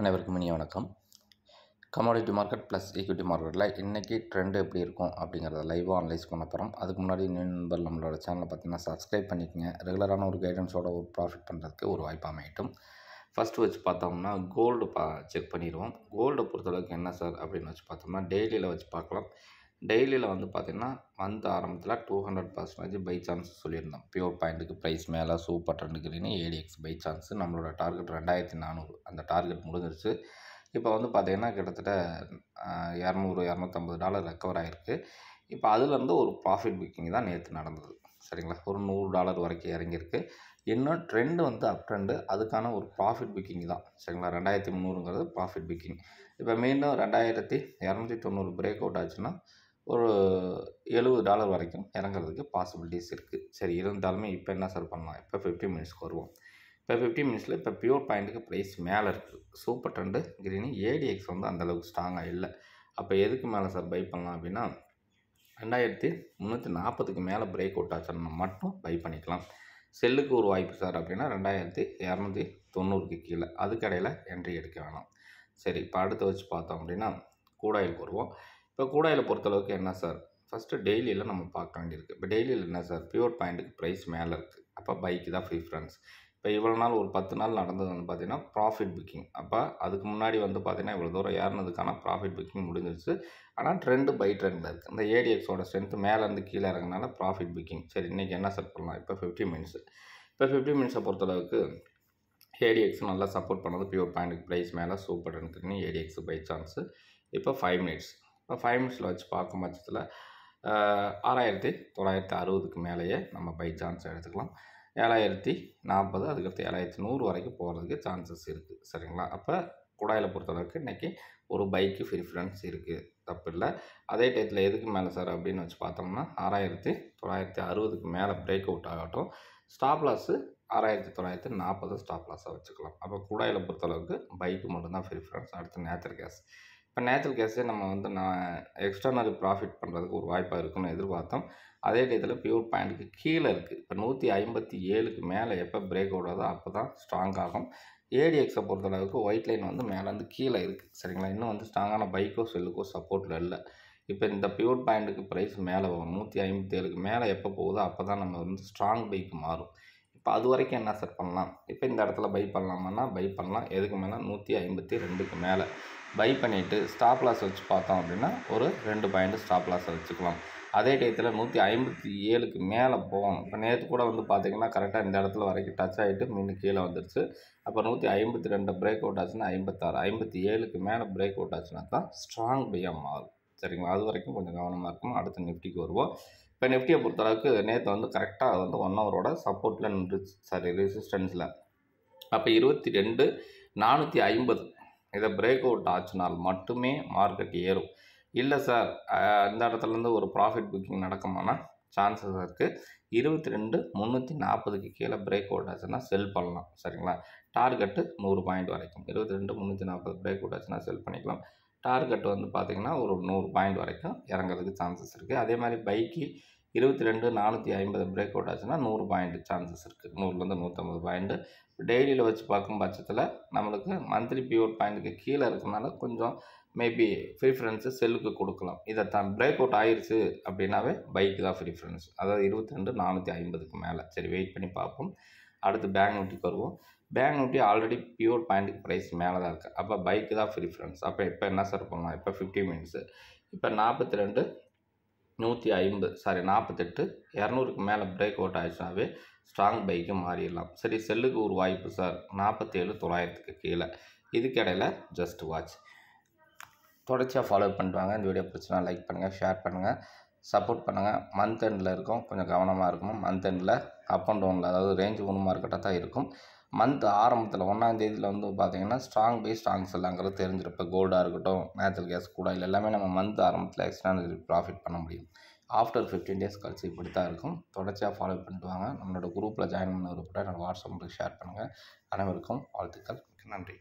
அனைவருக்கும் இனிய வணக்கம் கமாடிட்டி மார்க்கெட் ப்ளஸ் ஈக்விட்டி மார்க்கெட்டில் இன்றைக்கி ட்ரெண்டு எப்படி இருக்கும் அப்படிங்கிறத லைவாக அனலைஸ் பண்ண போகிறோம் அதுக்கு முன்னாடி இன்னும் நண்பர் நம்மளோட சேனலை பார்த்தீங்கன்னா சப்ஸ்கிரைப் பண்ணிக்கோங்க ரெகுலரான ஒரு கைடன்ஸோட ஒரு ப்ராஃபிட் பண்ணுறதுக்கு ஒரு வாய்ப்பு அமையட்டும் ஃபஸ்ட்டு வச்சு பார்த்தோம்னா கோல்டு பா செக் பண்ணிடுவோம் கோல்டு பொறுத்தளவுக்கு என்ன சார் அப்படின்னு வச்சு பார்த்தோம்னா டெய்லியில் வச்சு பார்க்கலாம் டெய்லியில் வந்து பார்த்திங்கன்னா மந்த் ஆரம்பத்தில் two hundred percentage buy chance சொல்லியிருந்தோம் பியூர் பாயிண்ட்டுக்கு ப்ரைஸ் மேலே super trend green ADX buy chance நம்மளோட டார்கெட் ரெண்டாயிரத்தி நானூறு அந்த டார்கெட் முடிஞ்சிருச்சு இப்போ வந்து பார்த்திங்கன்னா கிட்டத்தட்ட இரநூறு இரநூத்தம்பது டாலர் ரெக்கவர் ஆகிருக்கு இப்போ அதுலேருந்து ஒரு ப்ராஃபிட் புக்கிங் தான் நேற்று நடந்தது சரிங்களா ஒரு நூறு டாலர் வரைக்கும் இறங்கியிருக்கு இன்னும் ட்ரெண்டு வந்து அப் ட்ரெண்டு அதுக்கான ஒரு ப்ராஃபிட் புக்கிங் தான் சரிங்களா ரெண்டாயிரத்தி முந்நூறுங்கிறது ப்ராஃபிட் புக்கிங் இப்போ மீண்டும் ரெண்டாயிரத்தி இரநூத்தி தொண்ணூறு பிரேக் அவுட் ஆச்சுன்னா ஒரு எழுபது டாலர் வரைக்கும் இறங்குறதுக்கு பாசிபிலிட்டிஸ் இருக்குது சரி இருந்தாலுமே இப்போ என்ன சார் பண்ணலாம் இப்போ ஃபிஃப்டி மினிட்ஸ்க்கு வருவோம் இப்போ ஃபிஃப்டி மினிட்ஸில் இப்போ பியூர் பாயிண்ட்டுக்கு ப்ரைஸ் மேலே இருக்குது சூப்பர் ட்ரெண்டு கிரீனி ஏடிஎக்ஸ் வந்து அந்தளவுக்கு ஸ்ட்ராங்காக இல்லை அப்போ எதுக்கு மேலே சார் பை பண்ணலாம் அப்படின்னா ரெண்டாயிரத்தி முந்நூற்றி நாற்பதுக்கு மேலே பிரேக் அவுட் ஆச்சுன்னா மட்டும் பை பண்ணிக்கலாம் செல்லுக்கு ஒரு வாய்ப்பு சார் அப்படின்னா ரெண்டாயிரத்தி இரநூத்தி தொண்ணூறுக்கு கீழே அதுக்கடையில் என்ட்ரி எடுக்க வேணாம் சரி இப்போ அடுத்து வச்சு பார்த்தோம் அப்படின்னா கூடாயில் வருவோம் இப்போ கூடாயில் பொறுத்தளவுக்கு என்ன சார் ஃபஸ்ட்டு டெய்லியில் நம்ம பார்க்க வேண்டியிருக்கு இப்போ டெய்லியில் என்ன சார் பியூர் பாயிண்ட்டுக்கு ப்ரைஸ் மேலே இருக்குது அப்போ பைக்கு தான் ப்ரிஃபரன்ஸ் இப்போ இவ்வளோ நாள் ஒரு பத்து நாள் நடந்தது வந்து பார்த்திங்கன்னா ப்ராஃபிட் புக்கிங் அப்போ அதுக்கு முன்னாடி வந்து பார்த்திங்கன்னா இவ்வளோ தூரம் ஏறினதுக்கான ப்ராஃபிட் புக்கிங் முடிஞ்சிருச்சு ஆனால் ட்ரெண்டு பை ட்ரெண்டில் இருக்குது இந்த ஏடிஎக்ஸோட ஸ்ட்ரென்த்து மேலேருந்து கீழே இறங்கினால ப்ராஃபிட் புக்கிங் சரி இன்றைக்கி என்ன சார் பண்ணலாம் இப்போ ஃபிஃப்டி மினிட்ஸு இப்போ ஃபிஃப்டி மினிட்ஸை பொறுத்தளவுக்கு ஏடிஎக்ஸ் நல்லா சப்போர்ட் பண்ணது பியூர் பாயிண்ட்டுக்கு ப்ரைஸ் மேலே சூப்பர் இருக்குன்னு ஏடிஎக்ஸ் பை சான்ஸு இப்போ ஃபைவ் மினிட்ஸ் ஃபைவ் மினிட்ஸில் வச்சு பார்க்கும் பட்சத்தில் ஆறாயிரத்தி தொள்ளாயிரத்தி அறுபதுக்கு மேலேயே நம்ம பை சான்ஸ் எடுத்துக்கலாம் ஏழாயிரத்தி நாற்பது அதுக்கடுத்து ஏழாயிரத்தி நூறு வரைக்கும் போகிறதுக்கு சான்சஸ் இருக்குது சரிங்களா அப்போ குடாயில் பொறுத்தளவுக்கு இன்றைக்கி ஒரு பைக்கு ப்ரிஃபரன்ஸ் இருக்குது தப்பு இல்லை அதே டயத்தில் எதுக்கு மேலே சார் அப்படின்னு வச்சு பார்த்தோம்னா ஆறாயிரத்தி தொள்ளாயிரத்தி அறுபதுக்கு மேலே பிரேக் அவுட் ஆகட்டும் ஸ்டாப் லாஸு ஆறாயிரத்தி தொள்ளாயிரத்தி நாற்பது ஸ்டாப் லாஸாக வச்சுக்கலாம் அப்போ குடாயில் பொறுத்தளவுக்கு பைக்கு மட்டும்தான் ப்ரிஃபரன்ஸ் அடுத்து நேச்சர் கேஸ் இப்போ நேச்சுரல் கேஸே நம்ம வந்து நான் எக்ஸ்டர்னல் ப்ராஃபிட் பண்ணுறதுக்கு ஒரு வாய்ப்பாக இருக்குன்னு எதிர்பார்த்தோம் அதே டயத்தில் பியூர் பாயிண்ட்டுக்கு கீழே இருக்குது இப்போ நூற்றி ஐம்பத்தி ஏழுக்கு மேலே எப்போ பிரேக் விடாதோ அப்போ தான் ஸ்ட்ராங் ஆகும் ஏடிஎக்ஸை பொறுத்தளவுக்கு ஒயிட் லைன் வந்து மேலேருந்து கீழே இருக்குது சரிங்களா இன்னும் வந்து ஸ்ட்ராங்கான பைக்கோ செல்லுக்கோ சப்போர்ட்டில் இல்லை இப்போ இந்த பியூர் பாயிண்ட்டுக்கு ப்ரைஸ் மேலே வரும் நூற்றி ஐம்பத்தி ஏழுக்கு மேலே எப்போ போகுதோ அப்போ தான் நம்ம வந்து ஸ்ட்ராங் பைக் மாறும் இப்போ அது வரைக்கும் என்ன சார் பண்ணலாம் இப்போ இந்த இடத்துல பை பண்ணலாமான்னா பை பண்ணலாம் எதுக்கு மேலே நூற்றி ஐம்பத்தி ரெண்டுக்கு மேலே பை பண்ணிவிட்டு ஸ்டாப் லாஸ் வச்சு பார்த்தோம் அப்படின்னா ஒரு ரெண்டு பாயிண்ட் ஸ்டாப் லாஸ் வச்சுக்கலாம் அதே டயத்தில் நூற்றி ஐம்பத்தி ஏழுக்கு மேலே போவோம் இப்போ நேற்று கூட வந்து பார்த்திங்கன்னா கரெக்டாக இந்த இடத்துல வரைக்கும் டச் ஆகிட்டு மீன் கீழே வந்துருச்சு அப்போ நூற்றி ஐம்பத்தி ரெண்டு பிரேக் அவுட் ஆச்சுன்னா ஐம்பத்தாறு ஐம்பத்தி ஏழுக்கு மேலே பிரேக் அவுட் ஆச்சுன்னா தான் ஸ்ட்ராங் பையாக மாறும் சரிங்களா அது வரைக்கும் கொஞ்சம் கவனமாக இருக்கும் அடுத்த நிஃப்டிக்கு வருவோம் இப்போ நிஃப்டியை பொறுத்தளவுக்கு நேற்று வந்து கரெக்டாக வந்து ஒன் ஹவரோட சப்போர்ட்டில் நின்றுச்சு சாரி ரெசிஸ்டன்ஸில் அப்போ இருபத்தி ரெண்டு நானூற்றி ஐம்பது இதை பிரேக் அவுட் ஆச்சுனால் மட்டுமே மார்க்கெட் ஏறும் இல்லை சார் இந்த இடத்துலேருந்து ஒரு ப்ராஃபிட் புக்கிங் நடக்குமானா சான்சஸ் இருக்குது இருபத்தி ரெண்டு முந்நூற்றி நாற்பதுக்கு கீழே பிரேக் அவுட் ஆச்சுன்னா செல் பண்ணலாம் சரிங்களா டார்கெட்டு நூறு பாயிண்ட் வரைக்கும் இருபத்தி ரெண்டு முந்நூற்றி நாற்பது பிரேக் அவுட் ஆச்சுன்னா செல் பண்ணிக்கலாம் டார்கெட் வந்து பார்த்திங்கன்னா ஒரு நூறு பாயிண்ட் வரைக்கும் இறங்குறதுக்கு சான்சஸ் இருக்குது அதே மாதிரி பைக்கு இருபத்தி ரெண்டு நானூற்றி ஐம்பது பிரேக் அவுட் ஆச்சுன்னா நூறு பாயிண்ட் சான்சஸ் இருக்குது நூறுலேருந்து நூற்றம்பது பாயிண்ட்டு டெய்லியில் வச்சு பார்க்கும் பட்சத்தில் நம்மளுக்கு மந்த்லி பியூர் பாயிண்ட்டுக்கு கீழே இருக்கிறதுனால கொஞ்சம் மேபி ப்ரிஃபரன்ஸு செல்லுக்கு கொடுக்கலாம் இதை தான் பிரேக் அவுட் ஆயிடுச்சு அப்படின்னாவே பைக்கு தான் ப்ரிஃபரன்ஸ் அதாவது இருபத்தி ரெண்டு நானூற்றி ஐம்பதுக்கு மேலே சரி வெயிட் பண்ணி பார்ப்போம் அடுத்து பேங்க் நோட்டிக்கு வருவோம் பேங்க் நோட்டி ஆல்ரெடி பியூர் பாயிண்ட்டுக்கு ப்ரைஸ் மேலே தான் இருக்குது அப்போ பைக்கு தான் ப்ரிஃபரன்ஸ் அப்போ இப்போ என்ன சார் பண்ணலாம் இப்போ ஃபிஃப்டி மினிட்ஸு இப்போ நாற்பத்தி ரெண்டு நூற்றி ஐம்பது சாரி நாற்பத்தெட்டு இரநூறுக்கு மேலே பிரேக் அவுட் ஆயிடுச்சுனாவே ஸ்ட்ராங் பைக்கு மாறிடலாம் சரி செல்லுக்கு ஒரு வாய்ப்பு சார் நாற்பத்தேழு தொள்ளாயிரத்துக்கு கீழே இதுக்கிடையில் ஜஸ்ட் வாட்ச் தொடர்ச்சியாக ஃபாலோ பண்ணுறாங்க இந்த வீடியோ பிரச்சனை லைக் பண்ணுங்கள் ஷேர் பண்ணுங்கள் சப்போர்ட் பண்ணுங்கள் மந்த் எண்டில் இருக்கும் கொஞ்சம் கவனமாக இருக்கணும் மந்த் எண்டில் அப் அண்ட் டவுனில் அதாவது ரேஞ்சு ஒன்று மார்க்கெட்டாக தான் இருக்கும் மந்த் ஆரம்பத்தில் ஒன்றாந்தேதியில் வந்து பார்த்திங்கன்னா ஸ்ட்ராங் பை ஸ்ட்ராங் செல்லாங்கிறது தெரிஞ்சிருப்ப கோல்டாக இருக்கட்டும் நேச்சுரல் கேஸ் கூட இல்லை எல்லாமே நம்ம மந்த் ஆரம்பத்தில் எக்ஸ்ட்ரா ப்ராஃபிட் பண்ண முடியும் ஆஃப்டர் ஃபிஃப்டீன் டேஸ் கழிச்சு இப்படி தான் இருக்கும் தொடர்ச்சியாக ஃபாலோ பண்ணிட்டு வாங்க நம்மளோட குரூப்பில் ஜாயின் பண்ண கூட என்னோடய வாட்ஸ்அப் ஷேர் பண்ணுங்கள் அனைவருக்கும் வாழ்த்துக்கள் நன்றி